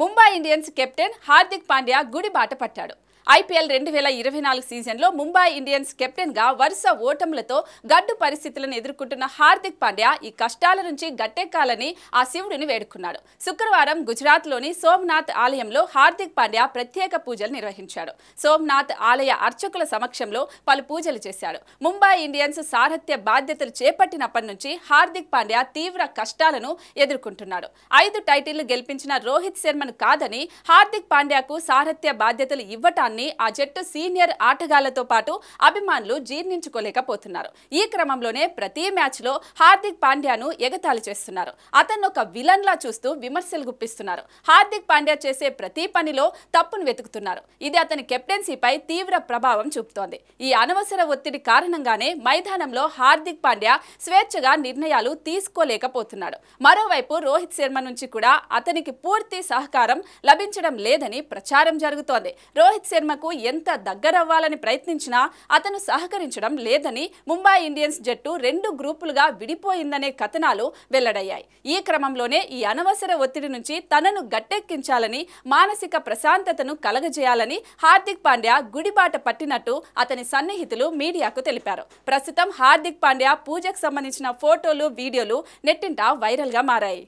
Mumbai Indians captain Hardik Pandya గుడి బాట పట్టాడు ఐపీఎల్ రెండు వేల ఇరవై నాలుగు సీజన్లో ముంబై ఇండియన్స్ కెప్టెన్గా వరుస ఓటములతో గడ్డు పరిస్థితులను ఎదుర్కొంటున్న హార్దిక్ పాండ్యా ఈ కష్టాల నుంచి గట్టెక్కాలని ఆ శివుడిని వేడుకున్నాడు శుక్రవారం గుజరాత్లోని సోమనాథ్ ఆలయంలో హార్దిక్ పాండ్యా ప్రత్యేక పూజలు నిర్వహించాడు సోమనాథ్ ఆలయ అర్చకుల సమక్షంలో పలు పూజలు చేశాడు ముంబై ఇండియన్స్ సారథ్య బాధ్యతలు చేపట్టినప్పటి నుంచి హార్దిక్ పాండ్యా తీవ్ర కష్టాలను ఎదుర్కొంటున్నాడు ఐదు టైటిల్లు గెలిపించిన రోహిత్ శర్మను కాదని హార్దిక్ పాండ్యాకు సారథ్య బాధ్యతలు ఇవ్వటానికి విజయాన్ని ఆ జట్టు సీనియర్ ఆటగాళ్లతో పాటు అభిమానులు జీర్ణించుకోలేకపోతున్నారు ఈ క్రమంలోనే ప్రతి మ్యాచ్ లో హార్దిక్ పాండ్యాను ఎగతాళి చేస్తున్నారు అతను ఒక విలన్ లా చూస్తూ విమర్శలు గుప్పిస్తున్నారు హార్దిక్ పాండ్యా చేసే ప్రతి పనిలో తప్పును వెతుకుతున్నారు ఇది అతని కెప్టెన్సీపై తీవ్ర ప్రభావం చూపుతోంది ఈ అనవసర ఒత్తిడి కారణంగానే మైదానంలో హార్దిక్ పాండ్యా స్వేచ్ఛగా నిర్ణయాలు తీసుకోలేకపోతున్నాడు మరోవైపు రోహిత్ శర్మ నుంచి కూడా అతనికి పూర్తి సహకారం లభించడం లేదని ప్రచారం జరుగుతోంది రోహిత్ శర్మ శర్మకు ఎంత దగ్గరవ్వాలని ప్రయత్నించినా అతను సహకరించడం లేదని ముంబై ఇండియన్స్ జట్టు రెండు గ్రూపులుగా విడిపోయిందనే కథనాలు వెల్లడయ్యాయి ఈ క్రమంలోనే ఈ అనవసర ఒత్తిడి నుంచి తనను గట్టెక్కించాలని మానసిక ప్రశాంతతను కలగజేయాలని హార్దిక్ పాండ్యా గుడిబాట పట్టినట్టు అతని సన్నిహితులు మీడియాకు తెలిపారు ప్రస్తుతం హార్దిక్ పాండ్యా పూజకు సంబంధించిన ఫోటోలు వీడియోలు నెట్టింట వైరల్గా మారాయి